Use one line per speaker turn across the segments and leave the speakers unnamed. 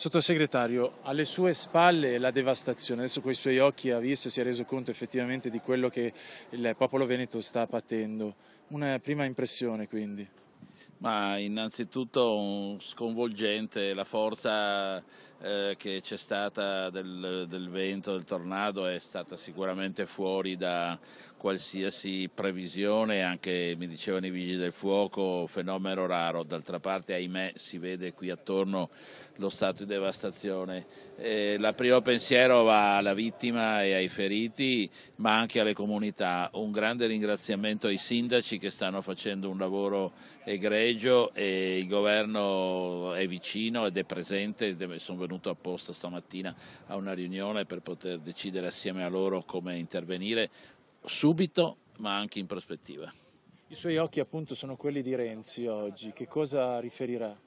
Sottosegretario, alle sue spalle la devastazione, adesso con i suoi occhi ha visto e si è reso conto effettivamente di quello che il popolo veneto sta patendo. Una prima impressione quindi?
Ma innanzitutto sconvolgente la forza eh, che c'è stata del, del, vento, del tornado, è stata sicuramente fuori da qualsiasi previsione, anche mi dicevano i vigili del fuoco, fenomeno raro. D'altra parte, ahimè, si vede qui attorno lo stato di devastazione. Eh, la primo pensiero va alla vittima e ai feriti, ma anche alle comunità. Un grande ringraziamento ai sindaci che stanno facendo un lavoro egregio e il governo è vicino ed è presente, sono venuto apposta stamattina a una riunione per poter decidere assieme a loro come intervenire subito ma anche in prospettiva.
I suoi occhi appunto sono quelli di Renzi oggi, che cosa riferirà?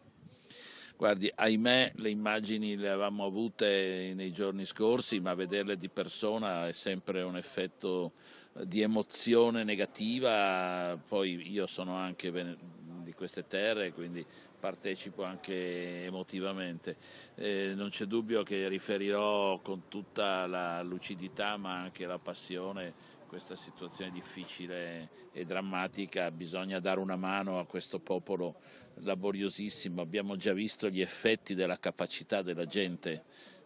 Guardi, ahimè le immagini le avevamo avute nei giorni scorsi, ma vederle di persona è sempre un effetto di emozione negativa, poi io sono anche queste terre, quindi partecipo anche emotivamente. Eh, non c'è dubbio che riferirò con tutta la lucidità ma anche la passione questa situazione difficile e drammatica, bisogna dare una mano a questo popolo laboriosissimo, abbiamo già visto gli effetti della capacità della gente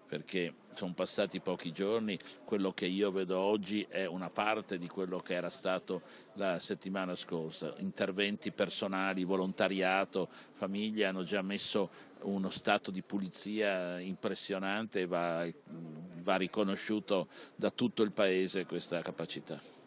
perché sono passati pochi giorni, quello che io vedo oggi è una parte di quello che era stato la settimana scorsa. Interventi personali, volontariato, famiglie hanno già messo uno stato di pulizia impressionante e va, va riconosciuto da tutto il Paese questa capacità.